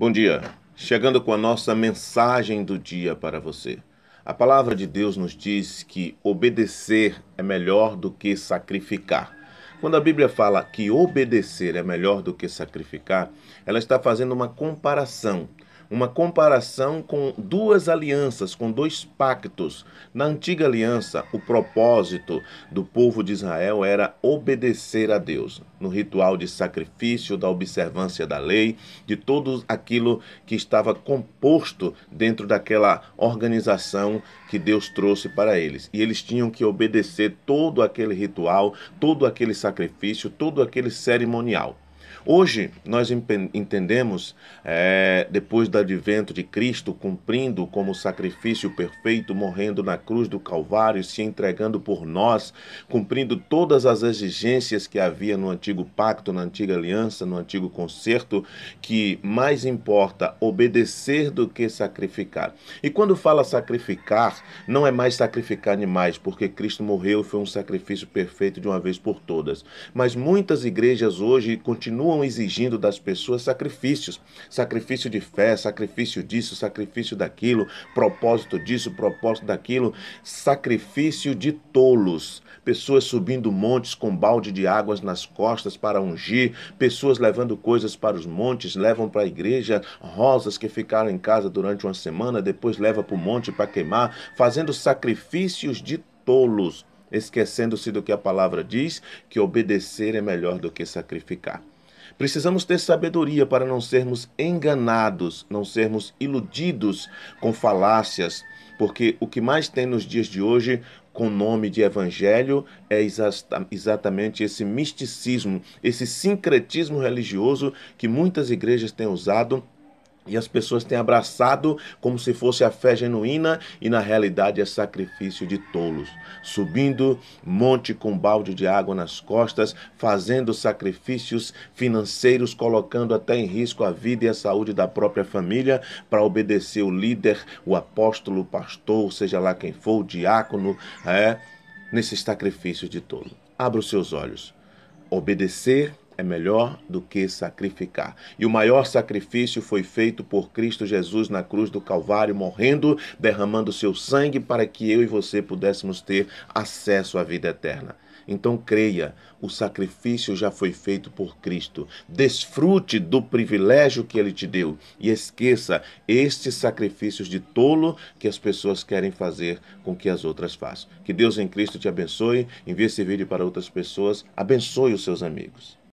Bom dia. Chegando com a nossa mensagem do dia para você. A palavra de Deus nos diz que obedecer é melhor do que sacrificar. Quando a Bíblia fala que obedecer é melhor do que sacrificar, ela está fazendo uma comparação uma comparação com duas alianças, com dois pactos. Na antiga aliança, o propósito do povo de Israel era obedecer a Deus, no ritual de sacrifício, da observância da lei, de tudo aquilo que estava composto dentro daquela organização que Deus trouxe para eles. E eles tinham que obedecer todo aquele ritual, todo aquele sacrifício, todo aquele cerimonial. Hoje nós entendemos, é, depois do advento de Cristo, cumprindo como sacrifício perfeito, morrendo na cruz do Calvário, se entregando por nós, cumprindo todas as exigências que havia no antigo pacto, na antiga aliança, no antigo concerto, que mais importa obedecer do que sacrificar. E quando fala sacrificar, não é mais sacrificar animais, porque Cristo morreu, foi um sacrifício perfeito de uma vez por todas. Mas muitas igrejas hoje continuam continuam exigindo das pessoas sacrifícios, sacrifício de fé, sacrifício disso, sacrifício daquilo, propósito disso, propósito daquilo, sacrifício de tolos, pessoas subindo montes com balde de águas nas costas para ungir, pessoas levando coisas para os montes, levam para a igreja rosas que ficaram em casa durante uma semana, depois leva para o monte para queimar, fazendo sacrifícios de tolos, esquecendo-se do que a palavra diz, que obedecer é melhor do que sacrificar. Precisamos ter sabedoria para não sermos enganados, não sermos iludidos com falácias, porque o que mais tem nos dias de hoje com o nome de evangelho é exatamente esse misticismo, esse sincretismo religioso que muitas igrejas têm usado e as pessoas têm abraçado como se fosse a fé genuína e na realidade é sacrifício de tolos, subindo monte com balde de água nas costas, fazendo sacrifícios financeiros, colocando até em risco a vida e a saúde da própria família para obedecer o líder, o apóstolo, o pastor, seja lá quem for, o diácono, é, nesses sacrifícios de tolo. Abra os seus olhos. Obedecer é melhor do que sacrificar. E o maior sacrifício foi feito por Cristo Jesus na cruz do Calvário, morrendo, derramando seu sangue para que eu e você pudéssemos ter acesso à vida eterna. Então creia, o sacrifício já foi feito por Cristo. Desfrute do privilégio que ele te deu e esqueça estes sacrifícios de tolo que as pessoas querem fazer com que as outras façam. Que Deus em Cristo te abençoe, envie esse vídeo para outras pessoas, abençoe os seus amigos.